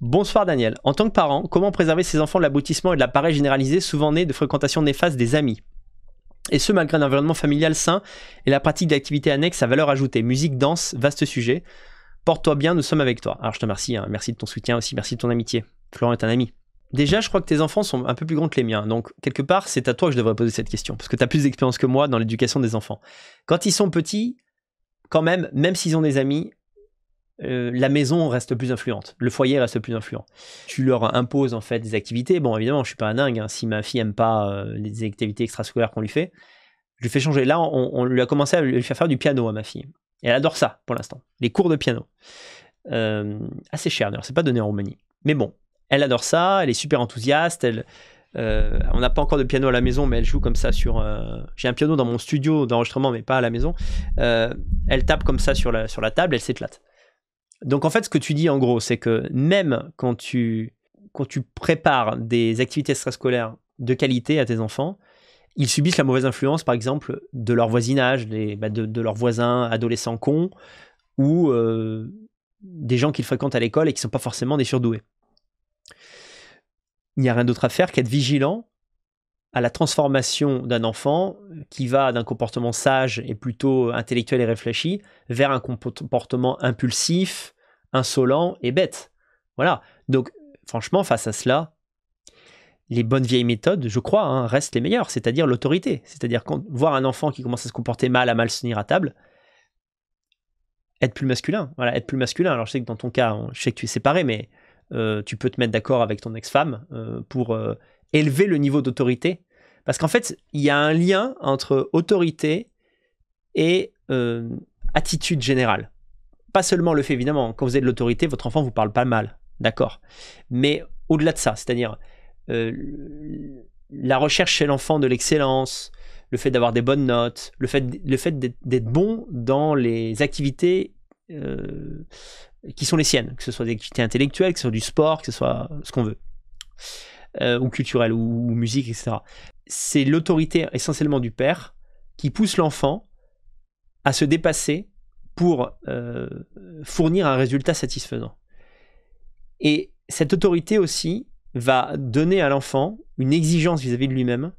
Bonsoir Daniel. En tant que parent, comment préserver ses enfants de l'aboutissement et de l'appareil généralisé souvent né de fréquentations néfastes des amis et ce, malgré un environnement familial sain et la pratique d'activités annexes à valeur ajoutée. Musique, danse, vaste sujet. Porte-toi bien, nous sommes avec toi. Alors je te remercie, hein. merci de ton soutien aussi, merci de ton amitié. Florent est un ami. Déjà, je crois que tes enfants sont un peu plus grands que les miens. Donc, quelque part, c'est à toi que je devrais poser cette question, parce que tu as plus d'expérience que moi dans l'éducation des enfants. Quand ils sont petits, quand même, même s'ils ont des amis, euh, la maison reste plus influente, le foyer reste plus influent. Tu leur imposes en fait des activités. Bon, évidemment, je suis pas un dingue. Hein. Si ma fille aime pas euh, les activités extrascolaires qu'on lui fait, je lui fais changer. Là, on, lui a commencé à lui faire faire du piano à ma fille. elle adore ça pour l'instant, les cours de piano. Euh, assez cher d'ailleurs, c'est pas donné en Roumanie. Mais bon, elle adore ça, elle est super enthousiaste. on n'a pas encore de piano à la maison, mais elle joue comme ça sur. J'ai un piano dans mon studio d'enregistrement, mais pas à la maison. elle tape comme ça sur la, sur la table, elle s'éclate. Donc en fait, ce que tu dis en gros, c'est que même quand tu, quand tu prépares des activités extrascolaires de qualité à tes enfants, ils subissent la mauvaise influence, par exemple, de leur voisinage, bah, de, leurs voisins adolescents cons, ou euh, des gens qu'ils fréquentent à l'école et qui ne sont pas forcément des surdoués. Il n'y a rien d'autre à faire qu'être vigilant à la transformation d'un enfant qui va d'un comportement sage et plutôt intellectuel et réfléchi vers un comportement impulsif, insolent et bête. Voilà. Donc, franchement, face à cela, les bonnes vieilles méthodes, je crois, hein, restent les meilleures, c'est-à-dire l'autorité. C'est-à-dire voir un enfant qui commence à se comporter mal, à mal se tenir à table, être plus masculin. Voilà, être plus masculin. Alors, je sais que dans ton cas, je sais que tu es séparé, mais euh, tu peux te mettre d'accord avec ton ex-femme euh, pour euh, élever le niveau d'autorité. Parce qu'en fait, il y a un lien entre autorité et euh, attitude générale. Pas seulement le fait, évidemment, quand vous êtes de l'autorité, votre enfant vous parle pas mal, d'accord. Mais au-delà de ça, c'est-à-dire euh, la recherche chez l'enfant de l'excellence, le fait d'avoir des bonnes notes, le fait, le fait d'être bon dans les activités euh, qui sont les siennes, que ce soit des activités intellectuelles, que ce soit du sport, que ce soit ce qu'on veut. Euh, ou culturelle, ou, musique, etc. C'est l'autorité essentiellement du père qui pousse l'enfant à se dépasser pour euh, fournir un résultat satisfaisant. Et cette autorité aussi va donner à l'enfant une exigence vis-à-vis de lui-même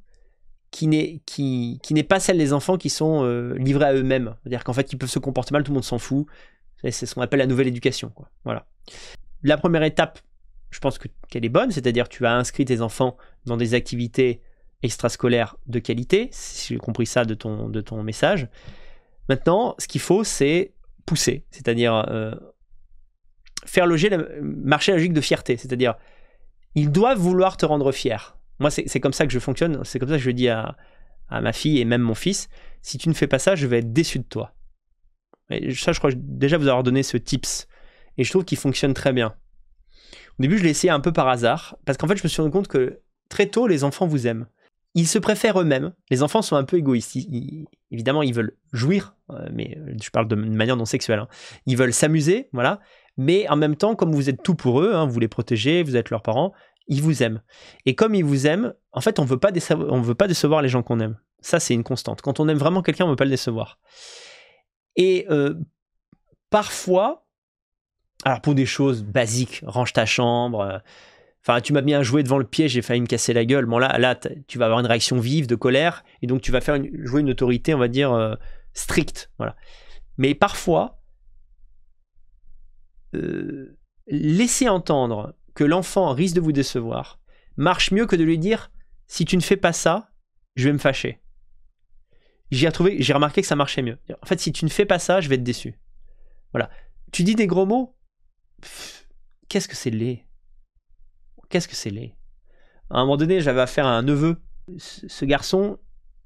qui n'est qui, qui pas celle des enfants qui sont euh, livrés à eux-mêmes. C'est-à-dire qu'en fait, ils peuvent se comporter mal, tout le monde s'en fout. C'est ce qu'on appelle la nouvelle éducation. Voilà. La première étape je pense qu'elle est bonne, c'est-à-dire tu as inscrit tes enfants dans des activités extrascolaires de qualité, si j'ai compris ça de ton, de ton message. Maintenant, ce qu'il faut, c'est pousser, c'est-à-dire euh, faire loger le marcher la logique de fierté, c'est-à-dire ils doivent vouloir te rendre fier. Moi, c'est comme ça que je fonctionne, c'est comme ça que je dis à, à ma fille et même mon fils, si tu ne fais pas ça, je vais être déçu de toi. ça, je crois déjà vous avoir donné ce tips. Et je trouve qu'il fonctionne très bien. Au début, je l'ai essayé un peu par hasard, parce qu'en fait, je me suis rendu compte que très tôt, les enfants vous aiment. Ils se préfèrent eux-mêmes. Les enfants sont un peu égoïstes. évidemment, ils veulent jouir, euh, mais euh, je parle de manière non sexuelle. Hein. Ils veulent s'amuser, voilà. Mais en même temps, comme vous êtes tout pour eux, hein, vous les protégez, vous êtes leurs parents, ils vous aiment. Et comme ils vous aiment, en fait, on veut veut pas décevoir les gens qu'on aime. Ça, c'est une constante. Quand on aime vraiment quelqu'un, on ne veut pas le décevoir. Et euh, parfois, alors pour des choses basiques, range ta chambre. Euh, enfin, tu m'as bien joué devant le pied, j'ai failli me casser la gueule. Bon là, là, tu vas avoir une réaction vive de colère et donc tu vas faire jouer une autorité, on va dire euh, stricte. Voilà. Mais parfois, euh, laisser entendre que l'enfant risque de vous décevoir marche mieux que de lui dire si tu ne fais pas ça, je vais me fâcher. J'ai j'ai remarqué que ça marchait mieux. En fait, si tu ne fais pas ça, je vais être déçu. Voilà. Tu dis des gros mots, qu'est-ce que c'est laid Qu'est-ce que c'est laid À un moment donné, j'avais affaire à un neveu. Ce garçon,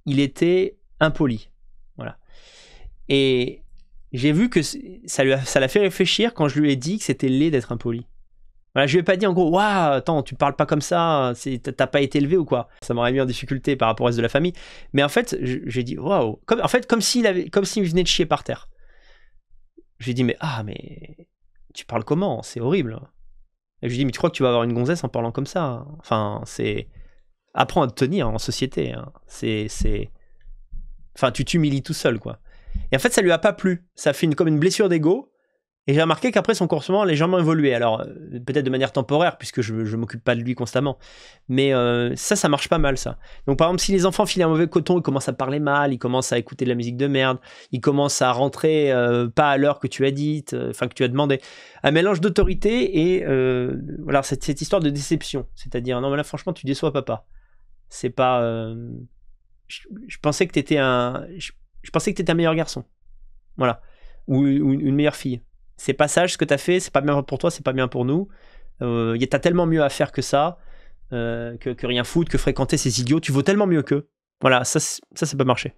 il était impoli. Voilà. Et j'ai vu que ça l'a ça fait réfléchir quand je lui ai dit que c'était laid d'être impoli. Voilà, je lui ai pas dit en gros, waouh, attends, tu parles pas comme ça, t'as pas été élevé ou quoi. Ça m'aurait mis en difficulté par rapport à reste de la famille. Mais en fait, j'ai dit, waouh, comme, en fait, comme s'il avait, comme s'il venait de chier par terre. J'ai dit, mais ah, mais tu parles comment C'est horrible. Et je lui dis, mais tu crois que tu vas avoir une gonzesse en parlant comme ça Enfin, c'est. Apprends à te tenir en société. Hein. C'est. Enfin, tu t'humilies tout seul, quoi. Et en fait, ça lui a pas plu. Ça fait comme une blessure d'ego. Et j'ai remarqué qu'après son coursement gens ont évolué. Alors, euh, peut-être de manière temporaire, puisque je ne m'occupe pas de lui constamment. Mais euh, ça, ça marche pas mal, ça. Donc, par exemple, si les enfants filent un mauvais coton, ils commencent à parler mal, ils commencent à écouter de la musique de merde, ils commencent à rentrer euh, pas à l'heure que tu as dite, enfin, que tu as demandé. Un mélange d'autorité et voilà, cette, histoire de déception. C'est-à-dire, non, mais là, franchement, tu déçois papa. C'est pas. Je, pensais que tu étais un. Je, pensais que étais un meilleur garçon. Voilà. ou une meilleure fille c'est pas sage ce que t'as fait, c'est pas bien pour toi, c'est pas bien pour nous. Euh, t'as tellement mieux à faire que ça, euh, que, rien foutre, que fréquenter ces idiots, tu vaux tellement mieux qu'eux. Voilà, ça, ça, ça peut marcher.